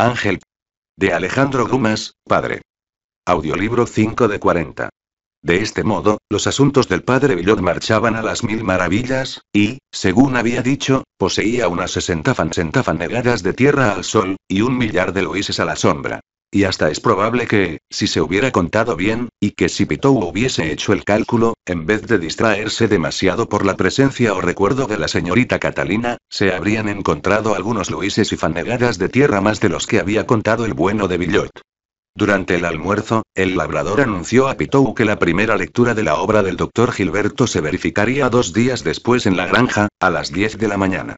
Ángel. De Alejandro Dumas, padre. Audiolibro 5 de 40. De este modo, los asuntos del padre Villot marchaban a las mil maravillas, y, según había dicho, poseía unas sesenta negadas de tierra al sol, y un millar de luises a la sombra. Y hasta es probable que, si se hubiera contado bien, y que si Pitou hubiese hecho el cálculo, en vez de distraerse demasiado por la presencia o recuerdo de la señorita Catalina, se habrían encontrado algunos luises y fanegadas de tierra más de los que había contado el bueno de Billot. Durante el almuerzo, el labrador anunció a Pitou que la primera lectura de la obra del doctor Gilberto se verificaría dos días después en la granja, a las 10 de la mañana.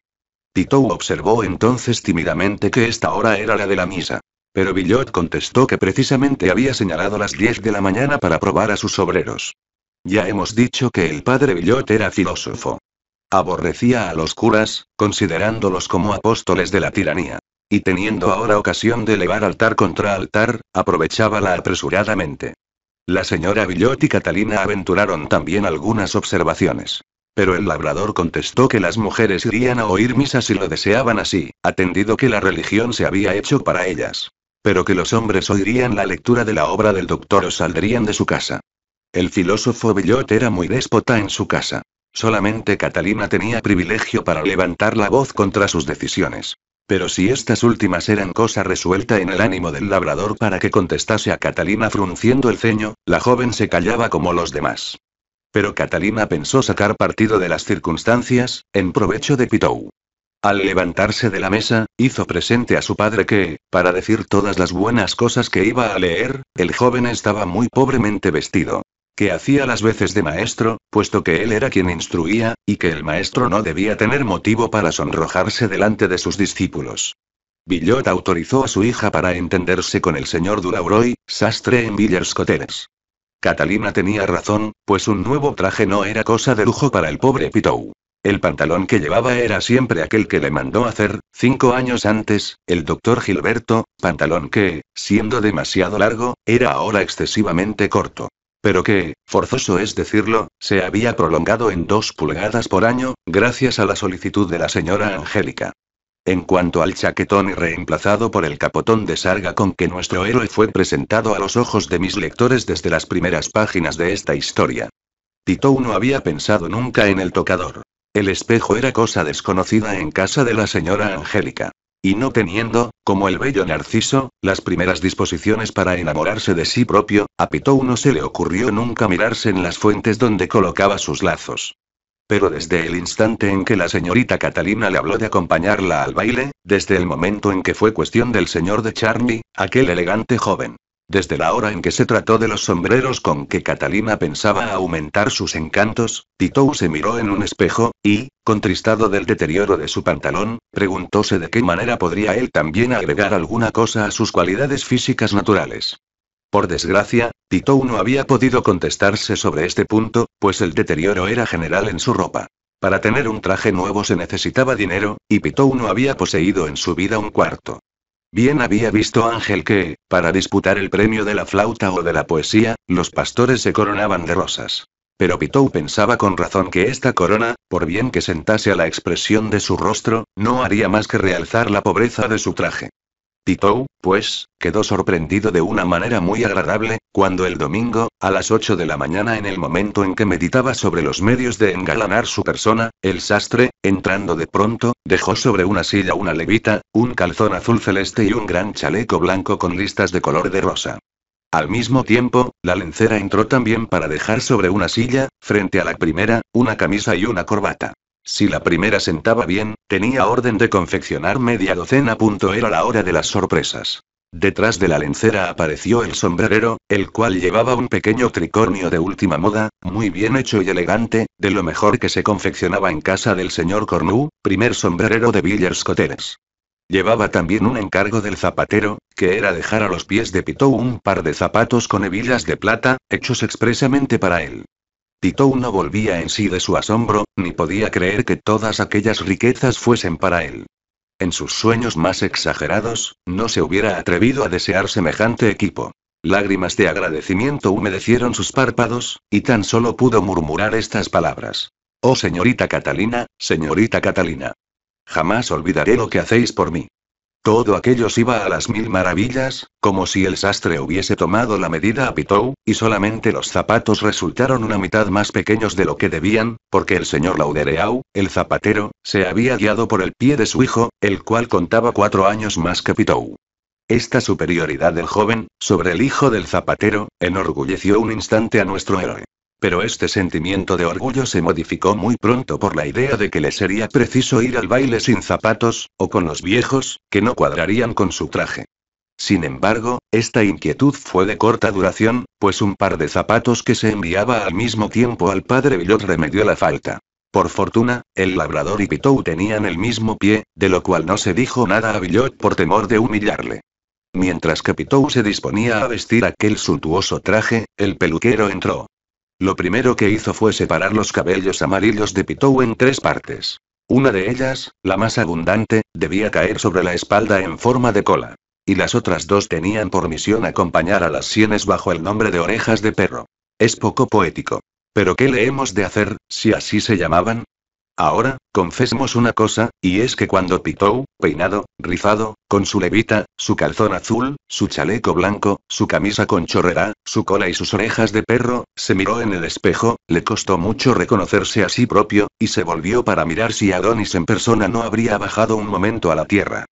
Pitou observó entonces tímidamente que esta hora era la de la misa. Pero Villot contestó que precisamente había señalado las 10 de la mañana para probar a sus obreros. Ya hemos dicho que el padre Villot era filósofo. Aborrecía a los curas, considerándolos como apóstoles de la tiranía. Y teniendo ahora ocasión de elevar altar contra altar, aprovechábala apresuradamente. La señora Villot y Catalina aventuraron también algunas observaciones. Pero el labrador contestó que las mujeres irían a oír misa si lo deseaban así, atendido que la religión se había hecho para ellas. Pero que los hombres oirían la lectura de la obra del doctor o saldrían de su casa. El filósofo Bellot era muy déspota en su casa. Solamente Catalina tenía privilegio para levantar la voz contra sus decisiones. Pero si estas últimas eran cosa resuelta en el ánimo del labrador para que contestase a Catalina frunciendo el ceño, la joven se callaba como los demás. Pero Catalina pensó sacar partido de las circunstancias, en provecho de Pitou. Al levantarse de la mesa, hizo presente a su padre que, para decir todas las buenas cosas que iba a leer, el joven estaba muy pobremente vestido. Que hacía las veces de maestro, puesto que él era quien instruía, y que el maestro no debía tener motivo para sonrojarse delante de sus discípulos. Villot autorizó a su hija para entenderse con el señor Durauroy, sastre en Villerscoteres. Catalina tenía razón, pues un nuevo traje no era cosa de lujo para el pobre Pitou. El pantalón que llevaba era siempre aquel que le mandó hacer, cinco años antes, el doctor Gilberto, pantalón que, siendo demasiado largo, era ahora excesivamente corto. Pero que, forzoso es decirlo, se había prolongado en dos pulgadas por año, gracias a la solicitud de la señora Angélica. En cuanto al chaquetón y reemplazado por el capotón de sarga con que nuestro héroe fue presentado a los ojos de mis lectores desde las primeras páginas de esta historia. Tito no había pensado nunca en el tocador. El espejo era cosa desconocida en casa de la señora Angélica. Y no teniendo, como el bello Narciso, las primeras disposiciones para enamorarse de sí propio, a Pitou no se le ocurrió nunca mirarse en las fuentes donde colocaba sus lazos. Pero desde el instante en que la señorita Catalina le habló de acompañarla al baile, desde el momento en que fue cuestión del señor de Charny, aquel elegante joven, desde la hora en que se trató de los sombreros con que Catalina pensaba aumentar sus encantos, Titou se miró en un espejo, y, contristado del deterioro de su pantalón, preguntóse de qué manera podría él también agregar alguna cosa a sus cualidades físicas naturales. Por desgracia, Titou no había podido contestarse sobre este punto, pues el deterioro era general en su ropa. Para tener un traje nuevo se necesitaba dinero, y Pitou no había poseído en su vida un cuarto. Bien había visto Ángel que, para disputar el premio de la flauta o de la poesía, los pastores se coronaban de rosas. Pero Pitou pensaba con razón que esta corona, por bien que sentase a la expresión de su rostro, no haría más que realzar la pobreza de su traje. Tito, pues, quedó sorprendido de una manera muy agradable, cuando el domingo, a las 8 de la mañana en el momento en que meditaba sobre los medios de engalanar su persona, el sastre, entrando de pronto, dejó sobre una silla una levita, un calzón azul celeste y un gran chaleco blanco con listas de color de rosa. Al mismo tiempo, la lencera entró también para dejar sobre una silla, frente a la primera, una camisa y una corbata. Si la primera sentaba bien, tenía orden de confeccionar media docena. Punto era la hora de las sorpresas. Detrás de la lencera apareció el sombrerero, el cual llevaba un pequeño tricornio de última moda, muy bien hecho y elegante, de lo mejor que se confeccionaba en casa del señor Cornu, primer sombrerero de Villers Cotteres. Llevaba también un encargo del zapatero, que era dejar a los pies de Pitou un par de zapatos con hebillas de plata, hechos expresamente para él. Pitou no volvía en sí de su asombro, ni podía creer que todas aquellas riquezas fuesen para él. En sus sueños más exagerados, no se hubiera atrevido a desear semejante equipo. Lágrimas de agradecimiento humedecieron sus párpados, y tan solo pudo murmurar estas palabras. Oh señorita Catalina, señorita Catalina. Jamás olvidaré lo que hacéis por mí. Todo aquello iba a las mil maravillas, como si el sastre hubiese tomado la medida a Pitou, y solamente los zapatos resultaron una mitad más pequeños de lo que debían, porque el señor Laudereau, el zapatero, se había guiado por el pie de su hijo, el cual contaba cuatro años más que Pitou. Esta superioridad del joven, sobre el hijo del zapatero, enorgulleció un instante a nuestro héroe. Pero este sentimiento de orgullo se modificó muy pronto por la idea de que le sería preciso ir al baile sin zapatos, o con los viejos, que no cuadrarían con su traje. Sin embargo, esta inquietud fue de corta duración, pues un par de zapatos que se enviaba al mismo tiempo al padre Billot remedió la falta. Por fortuna, el labrador y Pitou tenían el mismo pie, de lo cual no se dijo nada a Billot por temor de humillarle. Mientras que Pitou se disponía a vestir aquel suntuoso traje, el peluquero entró. Lo primero que hizo fue separar los cabellos amarillos de Pitou en tres partes. Una de ellas, la más abundante, debía caer sobre la espalda en forma de cola. Y las otras dos tenían por misión acompañar a las sienes bajo el nombre de orejas de perro. Es poco poético. Pero ¿qué le hemos de hacer, si así se llamaban? Ahora, confesemos una cosa, y es que cuando Pitou, peinado, rizado, con su levita, su calzón azul, su chaleco blanco, su camisa con chorrera, su cola y sus orejas de perro, se miró en el espejo, le costó mucho reconocerse a sí propio, y se volvió para mirar si Adonis en persona no habría bajado un momento a la tierra.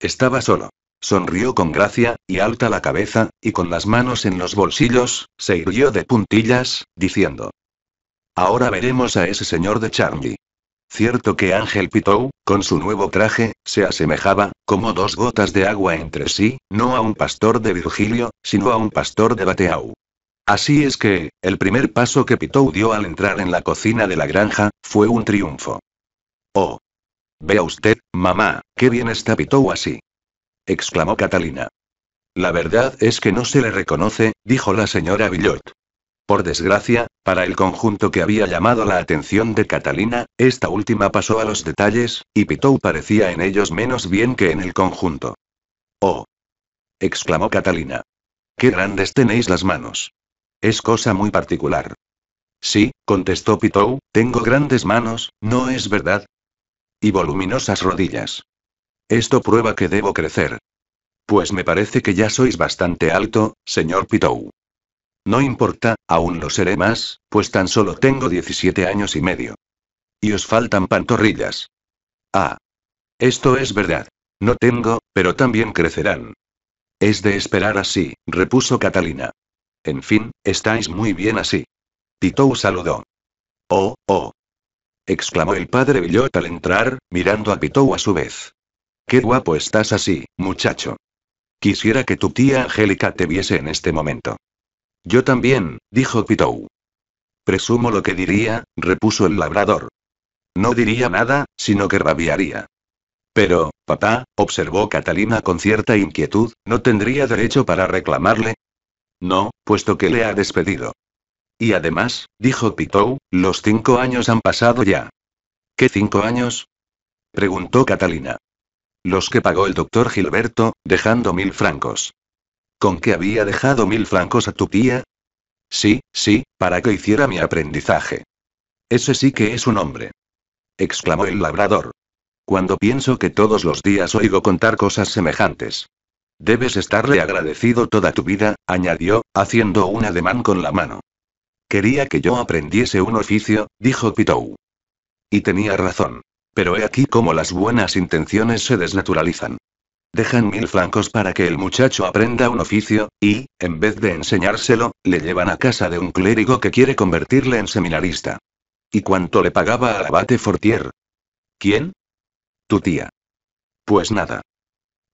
Estaba solo. Sonrió con gracia, y alta la cabeza, y con las manos en los bolsillos, se irguió de puntillas, diciendo. Ahora veremos a ese señor de Charlie. Cierto que Ángel Pitou, con su nuevo traje, se asemejaba, como dos gotas de agua entre sí, no a un pastor de Virgilio, sino a un pastor de Bateau. Así es que, el primer paso que Pitou dio al entrar en la cocina de la granja, fue un triunfo. Oh. Vea usted, mamá, qué bien está Pitou así. exclamó Catalina. La verdad es que no se le reconoce, dijo la señora Villot. Por desgracia, para el conjunto que había llamado la atención de Catalina, esta última pasó a los detalles, y Pitou parecía en ellos menos bien que en el conjunto. ¡Oh! exclamó Catalina. ¡Qué grandes tenéis las manos! Es cosa muy particular. Sí, contestó Pitou, tengo grandes manos, ¿no es verdad? Y voluminosas rodillas. Esto prueba que debo crecer. Pues me parece que ya sois bastante alto, señor Pitou. No importa, aún lo seré más, pues tan solo tengo 17 años y medio. Y os faltan pantorrillas. Ah. Esto es verdad. No tengo, pero también crecerán. Es de esperar así, repuso Catalina. En fin, estáis muy bien así. Titou saludó. Oh, oh. exclamó el padre Villot al entrar, mirando a Pitou a su vez. Qué guapo estás así, muchacho. Quisiera que tu tía Angélica te viese en este momento. Yo también, dijo Pitou. Presumo lo que diría, repuso el labrador. No diría nada, sino que rabiaría. Pero, papá, observó Catalina con cierta inquietud, ¿no tendría derecho para reclamarle? No, puesto que le ha despedido. Y además, dijo Pitou, los cinco años han pasado ya. ¿Qué cinco años? preguntó Catalina. Los que pagó el doctor Gilberto, dejando mil francos. ¿Con qué había dejado mil francos a tu tía? Sí, sí, para que hiciera mi aprendizaje. Ese sí que es un hombre. exclamó el labrador. Cuando pienso que todos los días oigo contar cosas semejantes. Debes estarle agradecido toda tu vida, añadió, haciendo un ademán con la mano. Quería que yo aprendiese un oficio, dijo Pitou. Y tenía razón. Pero he aquí cómo las buenas intenciones se desnaturalizan. Dejan mil francos para que el muchacho aprenda un oficio, y, en vez de enseñárselo, le llevan a casa de un clérigo que quiere convertirle en seminarista. ¿Y cuánto le pagaba al abate Fortier? ¿Quién? Tu tía. Pues nada.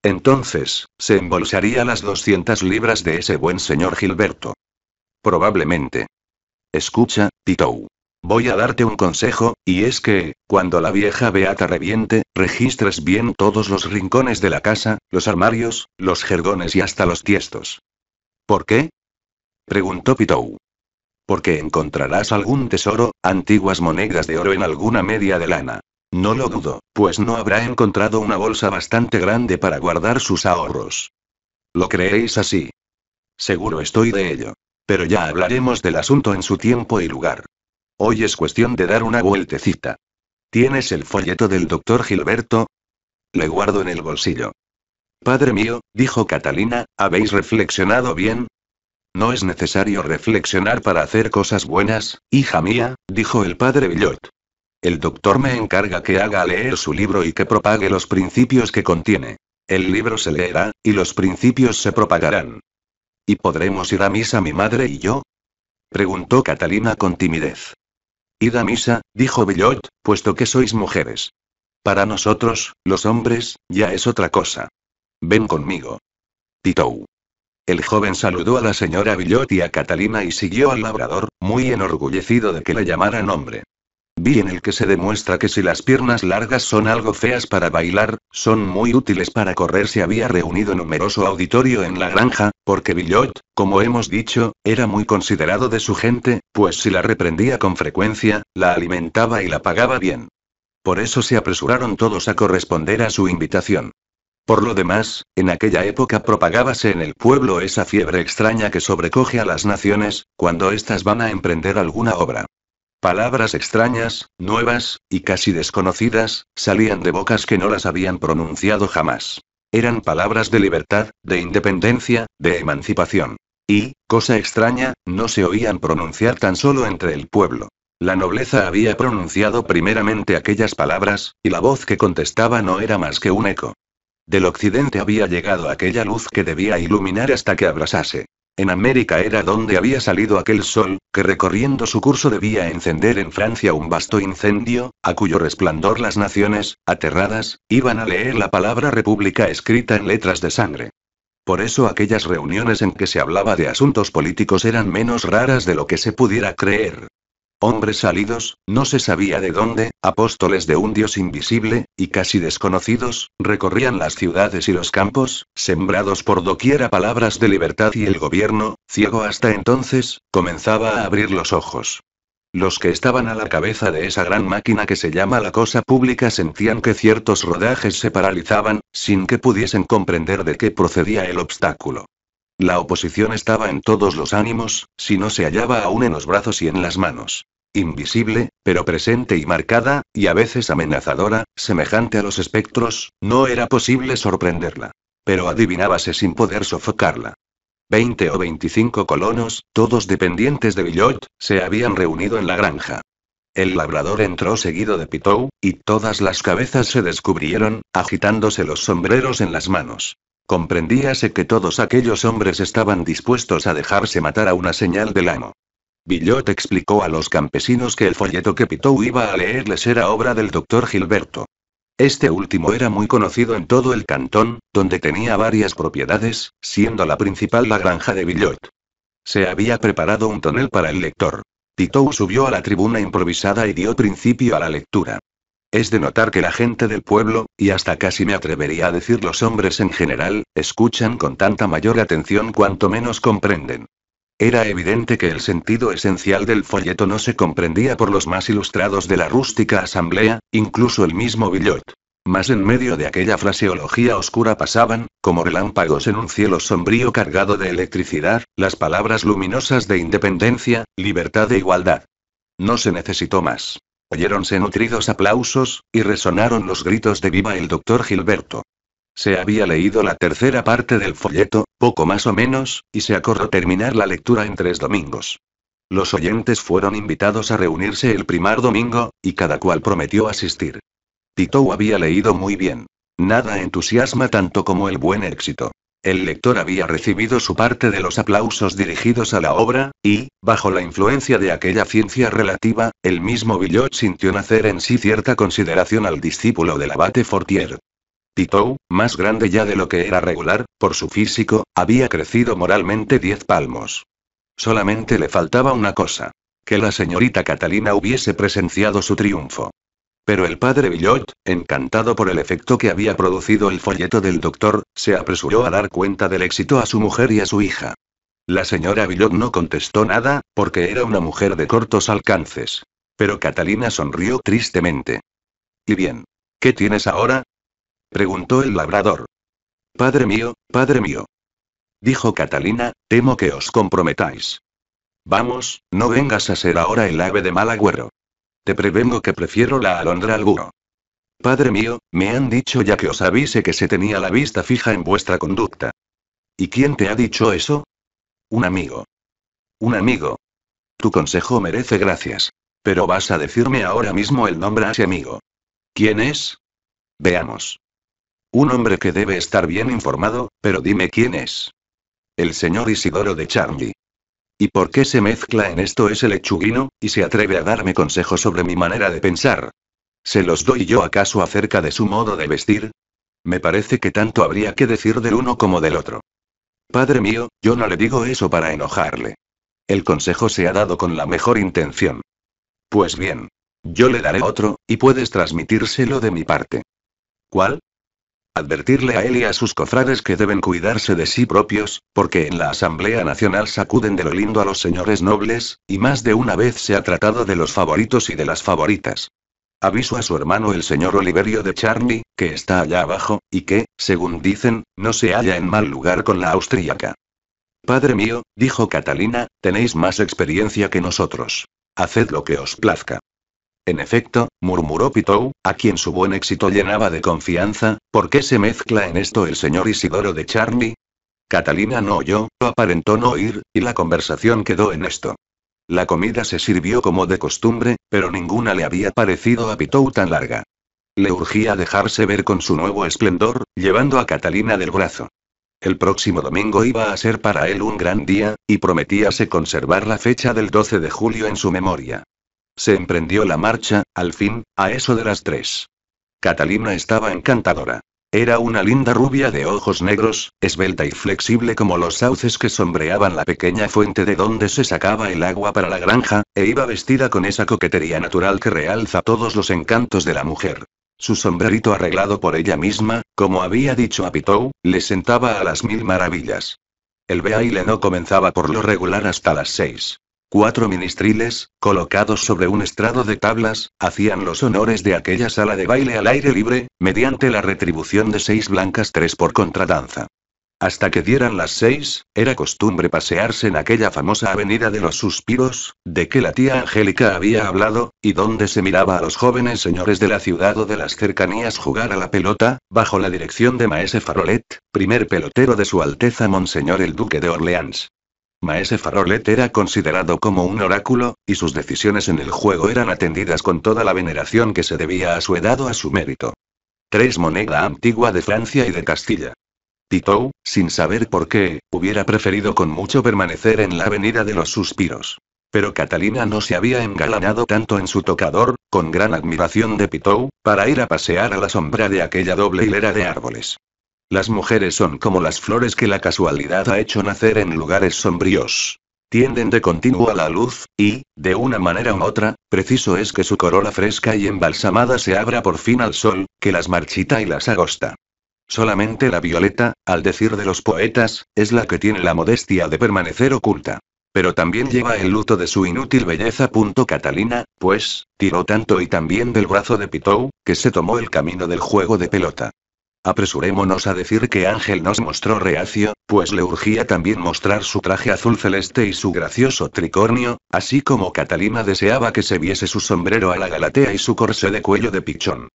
Entonces, se embolsaría las 200 libras de ese buen señor Gilberto. Probablemente. Escucha, Tito. Voy a darte un consejo, y es que, cuando la vieja beata reviente, registres bien todos los rincones de la casa, los armarios, los jergones y hasta los tiestos. ¿Por qué? preguntó Pitou. Porque encontrarás algún tesoro, antiguas monedas de oro en alguna media de lana. No lo dudo, pues no habrá encontrado una bolsa bastante grande para guardar sus ahorros. ¿Lo creéis así? Seguro estoy de ello. Pero ya hablaremos del asunto en su tiempo y lugar. Hoy es cuestión de dar una vueltecita. ¿Tienes el folleto del doctor Gilberto? Le guardo en el bolsillo. Padre mío, dijo Catalina, ¿habéis reflexionado bien? No es necesario reflexionar para hacer cosas buenas, hija mía, dijo el padre Villot. El doctor me encarga que haga leer su libro y que propague los principios que contiene. El libro se leerá, y los principios se propagarán. ¿Y podremos ir a misa mi madre y yo? Preguntó Catalina con timidez. «Ida a misa, dijo Billot, puesto que sois mujeres. Para nosotros, los hombres, ya es otra cosa. Ven conmigo. Titou. El joven saludó a la señora Billot y a Catalina y siguió al labrador, muy enorgullecido de que le llamaran hombre. Vi en el que se demuestra que si las piernas largas son algo feas para bailar, son muy útiles para correr. Se había reunido numeroso auditorio en la granja, porque Villot, como hemos dicho, era muy considerado de su gente, pues si la reprendía con frecuencia, la alimentaba y la pagaba bien. Por eso se apresuraron todos a corresponder a su invitación. Por lo demás, en aquella época propagábase en el pueblo esa fiebre extraña que sobrecoge a las naciones, cuando éstas van a emprender alguna obra. Palabras extrañas, nuevas, y casi desconocidas, salían de bocas que no las habían pronunciado jamás. Eran palabras de libertad, de independencia, de emancipación. Y, cosa extraña, no se oían pronunciar tan solo entre el pueblo. La nobleza había pronunciado primeramente aquellas palabras, y la voz que contestaba no era más que un eco. Del occidente había llegado aquella luz que debía iluminar hasta que abrasase. En América era donde había salido aquel sol, que recorriendo su curso debía encender en Francia un vasto incendio, a cuyo resplandor las naciones, aterradas, iban a leer la palabra república escrita en letras de sangre. Por eso aquellas reuniones en que se hablaba de asuntos políticos eran menos raras de lo que se pudiera creer. Hombres salidos, no se sabía de dónde, apóstoles de un Dios invisible, y casi desconocidos, recorrían las ciudades y los campos, sembrados por doquiera palabras de libertad y el gobierno, ciego hasta entonces, comenzaba a abrir los ojos. Los que estaban a la cabeza de esa gran máquina que se llama la cosa pública sentían que ciertos rodajes se paralizaban, sin que pudiesen comprender de qué procedía el obstáculo. La oposición estaba en todos los ánimos, si no se hallaba aún en los brazos y en las manos. Invisible, pero presente y marcada, y a veces amenazadora, semejante a los espectros, no era posible sorprenderla. Pero adivinábase sin poder sofocarla. Veinte o veinticinco colonos, todos dependientes de Billot, se habían reunido en la granja. El labrador entró seguido de Pitou, y todas las cabezas se descubrieron, agitándose los sombreros en las manos. Comprendíase que todos aquellos hombres estaban dispuestos a dejarse matar a una señal del amo. Villot explicó a los campesinos que el folleto que Pitou iba a leerles era obra del doctor Gilberto. Este último era muy conocido en todo el cantón, donde tenía varias propiedades, siendo la principal la granja de Villot. Se había preparado un tonel para el lector. Pitou subió a la tribuna improvisada y dio principio a la lectura. Es de notar que la gente del pueblo, y hasta casi me atrevería a decir los hombres en general, escuchan con tanta mayor atención cuanto menos comprenden. Era evidente que el sentido esencial del folleto no se comprendía por los más ilustrados de la rústica asamblea, incluso el mismo Villot. Mas en medio de aquella fraseología oscura pasaban, como relámpagos en un cielo sombrío cargado de electricidad, las palabras luminosas de independencia, libertad e igualdad. No se necesitó más. Oyéronse nutridos aplausos, y resonaron los gritos de viva el doctor Gilberto. Se había leído la tercera parte del folleto, poco más o menos, y se acordó terminar la lectura en tres domingos. Los oyentes fueron invitados a reunirse el primer domingo, y cada cual prometió asistir. Tito había leído muy bien. Nada entusiasma tanto como el buen éxito. El lector había recibido su parte de los aplausos dirigidos a la obra, y, bajo la influencia de aquella ciencia relativa, el mismo Billot sintió nacer en sí cierta consideración al discípulo del abate Fortier. Pitou, más grande ya de lo que era regular, por su físico, había crecido moralmente diez palmos. Solamente le faltaba una cosa. Que la señorita Catalina hubiese presenciado su triunfo. Pero el padre Villot, encantado por el efecto que había producido el folleto del doctor, se apresuró a dar cuenta del éxito a su mujer y a su hija. La señora Villot no contestó nada, porque era una mujer de cortos alcances. Pero Catalina sonrió tristemente. ¿Y bien? ¿Qué tienes ahora? preguntó el labrador. Padre mío, padre mío. Dijo Catalina, temo que os comprometáis. Vamos, no vengas a ser ahora el ave de mal agüero. Te prevengo que prefiero la alondra alguno. Padre mío, me han dicho ya que os avise que se tenía la vista fija en vuestra conducta. ¿Y quién te ha dicho eso? Un amigo. Un amigo. Tu consejo merece gracias. Pero vas a decirme ahora mismo el nombre a ese amigo. ¿Quién es? Veamos. Un hombre que debe estar bien informado, pero dime quién es. El señor Isidoro de Charlie. ¿Y por qué se mezcla en esto ese lechuguino, y se atreve a darme consejos sobre mi manera de pensar? ¿Se los doy yo acaso acerca de su modo de vestir? Me parece que tanto habría que decir del uno como del otro. Padre mío, yo no le digo eso para enojarle. El consejo se ha dado con la mejor intención. Pues bien. Yo le daré otro, y puedes transmitírselo de mi parte. ¿Cuál? Advertirle a él y a sus cofrades que deben cuidarse de sí propios, porque en la Asamblea Nacional sacuden de lo lindo a los señores nobles, y más de una vez se ha tratado de los favoritos y de las favoritas. Aviso a su hermano el señor Oliverio de Charny, que está allá abajo, y que, según dicen, no se halla en mal lugar con la austríaca. Padre mío, dijo Catalina, tenéis más experiencia que nosotros. Haced lo que os plazca. En efecto, murmuró Pitou, a quien su buen éxito llenaba de confianza, ¿por qué se mezcla en esto el señor Isidoro de Charlie? Catalina no oyó, lo aparentó no oír, y la conversación quedó en esto. La comida se sirvió como de costumbre, pero ninguna le había parecido a Pitou tan larga. Le urgía dejarse ver con su nuevo esplendor, llevando a Catalina del brazo. El próximo domingo iba a ser para él un gran día, y prometíase conservar la fecha del 12 de julio en su memoria se emprendió la marcha, al fin, a eso de las tres. Catalina estaba encantadora. Era una linda rubia de ojos negros, esbelta y flexible como los sauces que sombreaban la pequeña fuente de donde se sacaba el agua para la granja, e iba vestida con esa coquetería natural que realza todos los encantos de la mujer. Su sombrerito arreglado por ella misma, como había dicho a Pitou, le sentaba a las mil maravillas. El baile no comenzaba por lo regular hasta las seis. Cuatro ministriles, colocados sobre un estrado de tablas, hacían los honores de aquella sala de baile al aire libre, mediante la retribución de seis blancas tres por contradanza. Hasta que dieran las seis, era costumbre pasearse en aquella famosa avenida de los suspiros, de que la tía Angélica había hablado, y donde se miraba a los jóvenes señores de la ciudad o de las cercanías jugar a la pelota, bajo la dirección de Maese Farolet, primer pelotero de Su Alteza Monseñor el Duque de Orleans. Maese Farolet era considerado como un oráculo, y sus decisiones en el juego eran atendidas con toda la veneración que se debía a su edad o a su mérito. Tres moneda antigua de Francia y de Castilla. Pitou, sin saber por qué, hubiera preferido con mucho permanecer en la Avenida de los Suspiros. Pero Catalina no se había engalanado tanto en su tocador, con gran admiración de Pitou, para ir a pasear a la sombra de aquella doble hilera de árboles. Las mujeres son como las flores que la casualidad ha hecho nacer en lugares sombríos. Tienden de continuo a la luz, y, de una manera u otra, preciso es que su corola fresca y embalsamada se abra por fin al sol, que las marchita y las agosta. Solamente la violeta, al decir de los poetas, es la que tiene la modestia de permanecer oculta. Pero también lleva el luto de su inútil belleza. Catalina, pues, tiró tanto y también del brazo de Pitou, que se tomó el camino del juego de pelota. Apresurémonos a decir que Ángel nos mostró reacio, pues le urgía también mostrar su traje azul celeste y su gracioso tricornio, así como Catalina deseaba que se viese su sombrero a la galatea y su corsé de cuello de pichón.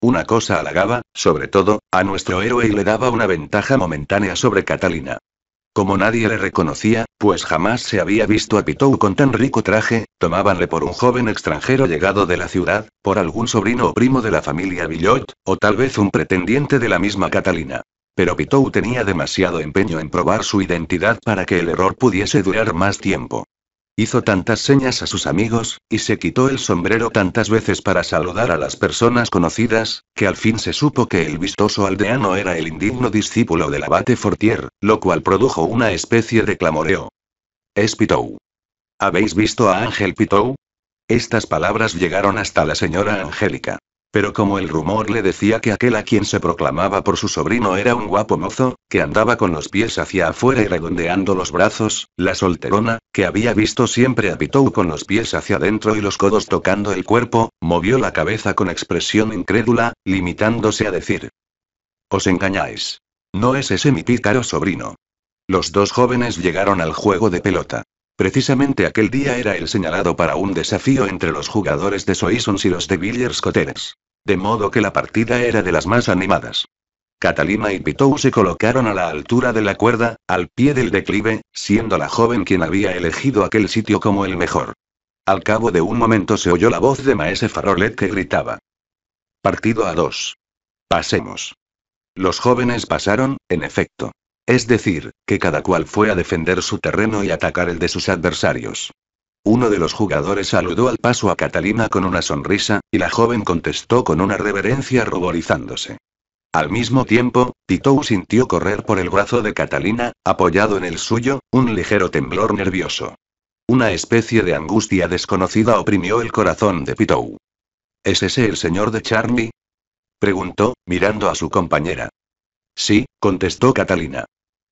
Una cosa halagaba, sobre todo, a nuestro héroe y le daba una ventaja momentánea sobre Catalina. Como nadie le reconocía, pues jamás se había visto a Pitou con tan rico traje, tomábanle por un joven extranjero llegado de la ciudad, por algún sobrino o primo de la familia Billot, o tal vez un pretendiente de la misma Catalina. Pero Pitou tenía demasiado empeño en probar su identidad para que el error pudiese durar más tiempo. Hizo tantas señas a sus amigos, y se quitó el sombrero tantas veces para saludar a las personas conocidas, que al fin se supo que el vistoso aldeano era el indigno discípulo del abate Fortier, lo cual produjo una especie de clamoreo. Es Pitou. ¿Habéis visto a Ángel Pitou? Estas palabras llegaron hasta la señora Angélica. Pero como el rumor le decía que aquel a quien se proclamaba por su sobrino era un guapo mozo, que andaba con los pies hacia afuera y redondeando los brazos, la solterona, que había visto siempre a Pitou con los pies hacia adentro y los codos tocando el cuerpo, movió la cabeza con expresión incrédula, limitándose a decir. Os engañáis. No es ese mi pícaro sobrino. Los dos jóvenes llegaron al juego de pelota. Precisamente aquel día era el señalado para un desafío entre los jugadores de Soissons y los de Villers Cotteres. De modo que la partida era de las más animadas. Catalina y Pitou se colocaron a la altura de la cuerda, al pie del declive, siendo la joven quien había elegido aquel sitio como el mejor. Al cabo de un momento se oyó la voz de Maese Farolet que gritaba. Partido a dos. Pasemos. Los jóvenes pasaron, en efecto. Es decir, que cada cual fue a defender su terreno y atacar el de sus adversarios. Uno de los jugadores saludó al paso a Catalina con una sonrisa, y la joven contestó con una reverencia ruborizándose. Al mismo tiempo, Pitou sintió correr por el brazo de Catalina, apoyado en el suyo, un ligero temblor nervioso. Una especie de angustia desconocida oprimió el corazón de Pitou. ¿Es ese el señor de Charlie? preguntó, mirando a su compañera. Sí, contestó Catalina.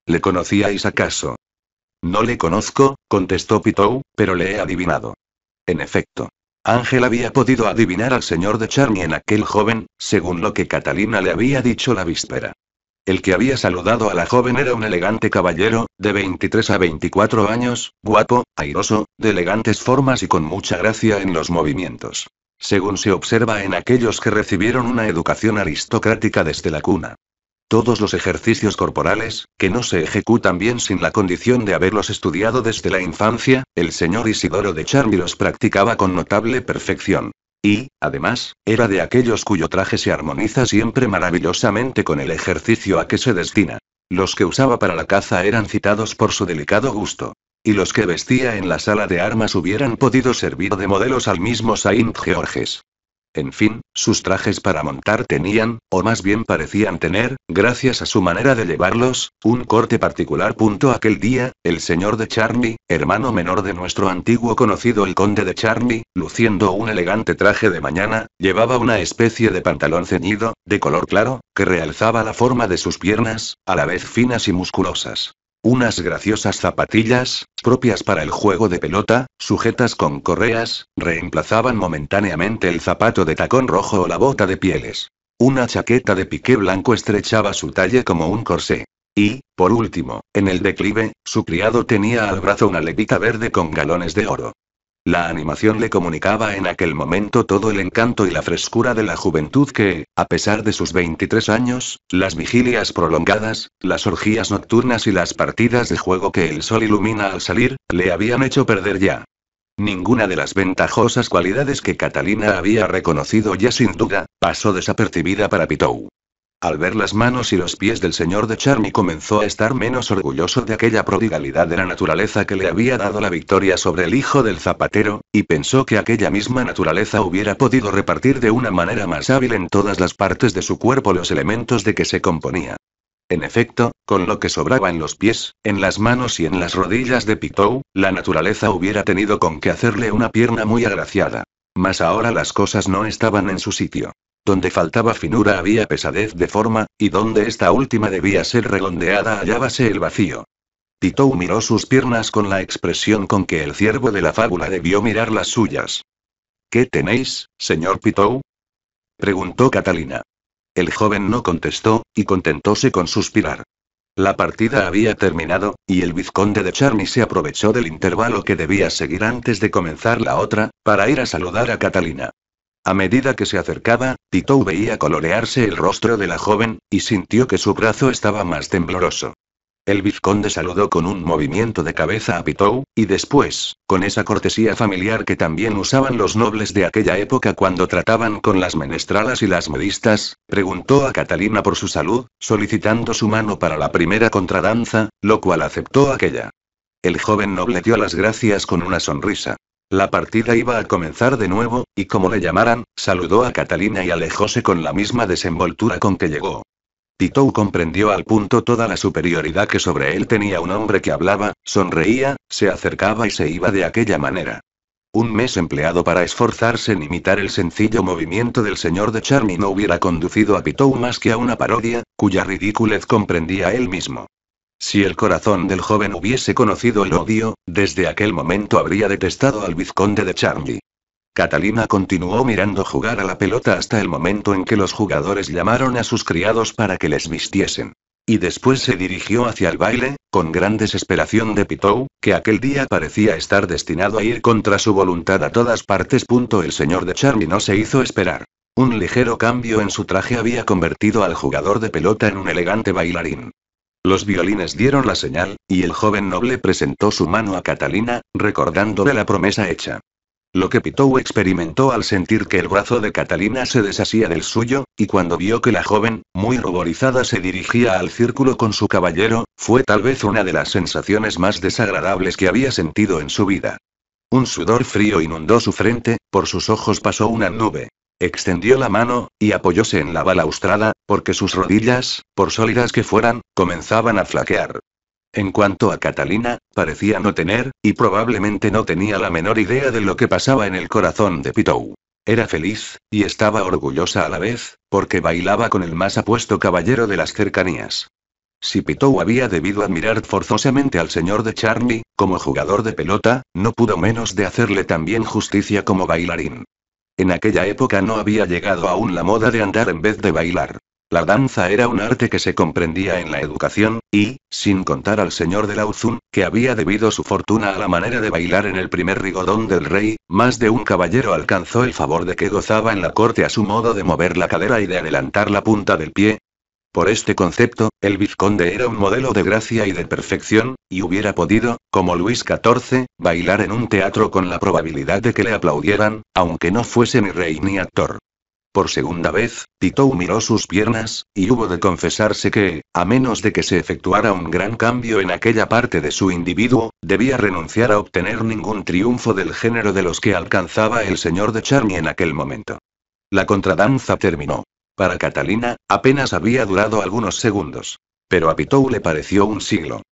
¿Le conocíais acaso? No le conozco, contestó Pitou, pero le he adivinado. En efecto. Ángel había podido adivinar al señor de Charny en aquel joven, según lo que Catalina le había dicho la víspera. El que había saludado a la joven era un elegante caballero, de 23 a 24 años, guapo, airoso, de elegantes formas y con mucha gracia en los movimientos. Según se observa en aquellos que recibieron una educación aristocrática desde la cuna. Todos los ejercicios corporales, que no se ejecutan bien sin la condición de haberlos estudiado desde la infancia, el señor Isidoro de Charmi los practicaba con notable perfección. Y, además, era de aquellos cuyo traje se armoniza siempre maravillosamente con el ejercicio a que se destina. Los que usaba para la caza eran citados por su delicado gusto. Y los que vestía en la sala de armas hubieran podido servir de modelos al mismo Saint Georges. En fin, sus trajes para montar tenían, o más bien parecían tener, gracias a su manera de llevarlos, un corte particular. Punto aquel día, el señor de Charney, hermano menor de nuestro antiguo conocido el conde de Charney, luciendo un elegante traje de mañana, llevaba una especie de pantalón ceñido, de color claro, que realzaba la forma de sus piernas, a la vez finas y musculosas. Unas graciosas zapatillas, propias para el juego de pelota, sujetas con correas, reemplazaban momentáneamente el zapato de tacón rojo o la bota de pieles. Una chaqueta de piqué blanco estrechaba su talle como un corsé. Y, por último, en el declive, su criado tenía al brazo una levita verde con galones de oro. La animación le comunicaba en aquel momento todo el encanto y la frescura de la juventud que, a pesar de sus 23 años, las vigilias prolongadas, las orgías nocturnas y las partidas de juego que el sol ilumina al salir, le habían hecho perder ya. Ninguna de las ventajosas cualidades que Catalina había reconocido ya sin duda, pasó desapercibida para Pitou. Al ver las manos y los pies del señor de Charmy comenzó a estar menos orgulloso de aquella prodigalidad de la naturaleza que le había dado la victoria sobre el hijo del zapatero, y pensó que aquella misma naturaleza hubiera podido repartir de una manera más hábil en todas las partes de su cuerpo los elementos de que se componía. En efecto, con lo que sobraba en los pies, en las manos y en las rodillas de Pitou, la naturaleza hubiera tenido con qué hacerle una pierna muy agraciada. Mas ahora las cosas no estaban en su sitio. Donde faltaba finura había pesadez de forma, y donde esta última debía ser redondeada hallábase el vacío. Pitou miró sus piernas con la expresión con que el ciervo de la fábula debió mirar las suyas. ¿Qué tenéis, señor Pitou? preguntó Catalina. El joven no contestó, y contentóse con suspirar. La partida había terminado, y el vizconde de Charny se aprovechó del intervalo que debía seguir antes de comenzar la otra, para ir a saludar a Catalina. A medida que se acercaba, Pitou veía colorearse el rostro de la joven, y sintió que su brazo estaba más tembloroso. El vizconde saludó con un movimiento de cabeza a Pitou, y después, con esa cortesía familiar que también usaban los nobles de aquella época cuando trataban con las menestralas y las modistas, preguntó a Catalina por su salud, solicitando su mano para la primera contradanza, lo cual aceptó aquella. El joven noble dio las gracias con una sonrisa. La partida iba a comenzar de nuevo, y como le llamaran, saludó a Catalina y alejóse con la misma desenvoltura con que llegó. Pitou comprendió al punto toda la superioridad que sobre él tenía un hombre que hablaba, sonreía, se acercaba y se iba de aquella manera. Un mes empleado para esforzarse en imitar el sencillo movimiento del señor de Charmy no hubiera conducido a Pitou más que a una parodia, cuya ridiculez comprendía él mismo. Si el corazón del joven hubiese conocido el odio, desde aquel momento habría detestado al vizconde de Charlie. Catalina continuó mirando jugar a la pelota hasta el momento en que los jugadores llamaron a sus criados para que les vistiesen. Y después se dirigió hacia el baile, con gran desesperación de Pitou, que aquel día parecía estar destinado a ir contra su voluntad a todas partes. El señor de Charlie no se hizo esperar. Un ligero cambio en su traje había convertido al jugador de pelota en un elegante bailarín. Los violines dieron la señal, y el joven noble presentó su mano a Catalina, recordándole la promesa hecha. Lo que Pitou experimentó al sentir que el brazo de Catalina se deshacía del suyo, y cuando vio que la joven, muy ruborizada, se dirigía al círculo con su caballero, fue tal vez una de las sensaciones más desagradables que había sentido en su vida. Un sudor frío inundó su frente, por sus ojos pasó una nube, Extendió la mano, y apoyóse en la balaustrada, porque sus rodillas, por sólidas que fueran, comenzaban a flaquear. En cuanto a Catalina, parecía no tener, y probablemente no tenía la menor idea de lo que pasaba en el corazón de Pitou. Era feliz, y estaba orgullosa a la vez, porque bailaba con el más apuesto caballero de las cercanías. Si Pitou había debido admirar forzosamente al señor de Charlie, como jugador de pelota, no pudo menos de hacerle también justicia como bailarín. En aquella época no había llegado aún la moda de andar en vez de bailar. La danza era un arte que se comprendía en la educación, y, sin contar al señor de Lauzun, que había debido su fortuna a la manera de bailar en el primer rigodón del rey, más de un caballero alcanzó el favor de que gozaba en la corte a su modo de mover la cadera y de adelantar la punta del pie, por este concepto, el vizconde era un modelo de gracia y de perfección, y hubiera podido, como Luis XIV, bailar en un teatro con la probabilidad de que le aplaudieran, aunque no fuese ni rey ni actor. Por segunda vez, tito miró sus piernas, y hubo de confesarse que, a menos de que se efectuara un gran cambio en aquella parte de su individuo, debía renunciar a obtener ningún triunfo del género de los que alcanzaba el señor de Charny en aquel momento. La contradanza terminó. Para Catalina, apenas había durado algunos segundos. Pero a Pitou le pareció un siglo.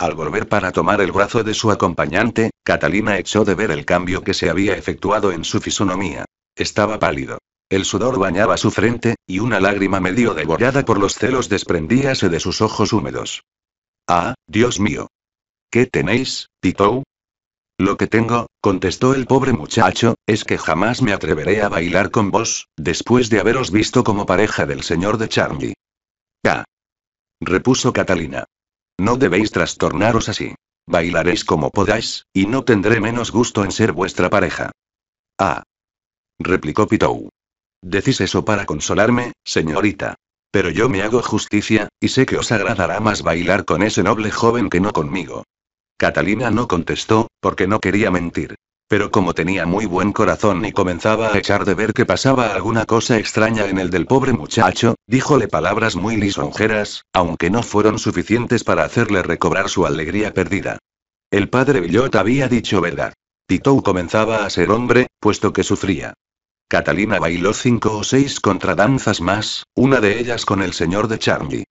Al volver para tomar el brazo de su acompañante, Catalina echó de ver el cambio que se había efectuado en su fisonomía. Estaba pálido. El sudor bañaba su frente, y una lágrima medio devorada por los celos desprendíase de sus ojos húmedos. Ah, Dios mío. ¿Qué tenéis, Pitou? Lo que tengo, contestó el pobre muchacho, es que jamás me atreveré a bailar con vos, después de haberos visto como pareja del señor de Charlie. Ah. Repuso Catalina. No debéis trastornaros así. Bailaréis como podáis, y no tendré menos gusto en ser vuestra pareja. Ah. Replicó Pitou. Decís eso para consolarme, señorita. Pero yo me hago justicia, y sé que os agradará más bailar con ese noble joven que no conmigo. Catalina no contestó, porque no quería mentir. Pero como tenía muy buen corazón y comenzaba a echar de ver que pasaba alguna cosa extraña en el del pobre muchacho, díjole palabras muy lisonjeras, aunque no fueron suficientes para hacerle recobrar su alegría perdida. El padre Villot había dicho verdad. Titou comenzaba a ser hombre, puesto que sufría. Catalina bailó cinco o seis contradanzas más, una de ellas con el señor de Charlie.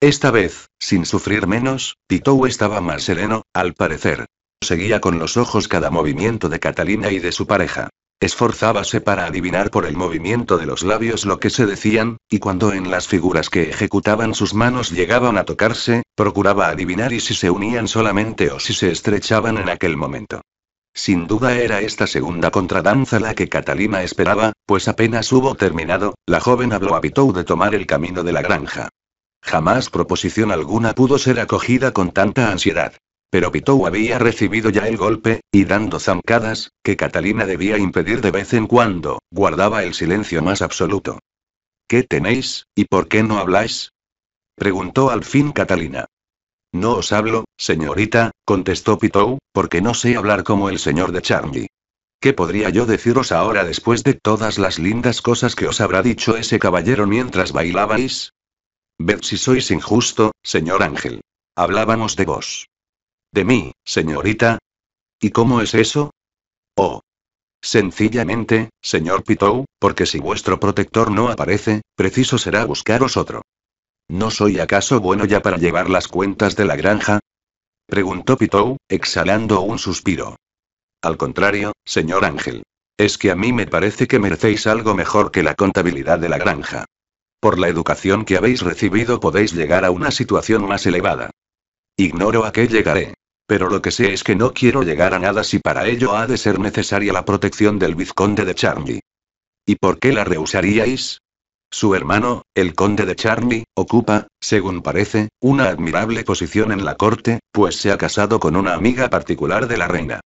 Esta vez, sin sufrir menos, Titou estaba más sereno, al parecer. Seguía con los ojos cada movimiento de Catalina y de su pareja. Esforzábase para adivinar por el movimiento de los labios lo que se decían, y cuando en las figuras que ejecutaban sus manos llegaban a tocarse, procuraba adivinar y si se unían solamente o si se estrechaban en aquel momento. Sin duda era esta segunda contradanza la que Catalina esperaba, pues apenas hubo terminado, la joven habló a Pitou de tomar el camino de la granja. Jamás proposición alguna pudo ser acogida con tanta ansiedad. Pero Pitou había recibido ya el golpe, y dando zancadas, que Catalina debía impedir de vez en cuando, guardaba el silencio más absoluto. ¿Qué tenéis, y por qué no habláis? preguntó al fin Catalina. No os hablo, señorita, contestó Pitou, porque no sé hablar como el señor de Charlie. ¿Qué podría yo deciros ahora después de todas las lindas cosas que os habrá dicho ese caballero mientras bailabais? Ved si sois injusto, señor Ángel. Hablábamos de vos. De mí, señorita. ¿Y cómo es eso? Oh. Sencillamente, señor Pitou, porque si vuestro protector no aparece, preciso será buscaros otro. ¿No soy acaso bueno ya para llevar las cuentas de la granja? preguntó Pitou, exhalando un suspiro. Al contrario, señor Ángel. Es que a mí me parece que merecéis algo mejor que la contabilidad de la granja. Por la educación que habéis recibido podéis llegar a una situación más elevada. Ignoro a qué llegaré. Pero lo que sé es que no quiero llegar a nada si para ello ha de ser necesaria la protección del vizconde de Charmy. ¿Y por qué la rehusaríais? Su hermano, el conde de Charmy, ocupa, según parece, una admirable posición en la corte, pues se ha casado con una amiga particular de la reina.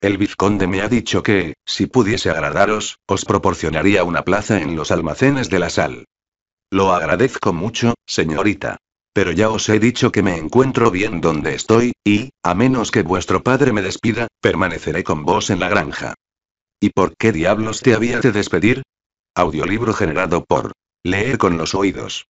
El vizconde me ha dicho que, si pudiese agradaros, os proporcionaría una plaza en los almacenes de la sal. Lo agradezco mucho, señorita. Pero ya os he dicho que me encuentro bien donde estoy, y, a menos que vuestro padre me despida, permaneceré con vos en la granja. ¿Y por qué diablos te había de despedir? Audiolibro generado por Leer con los oídos.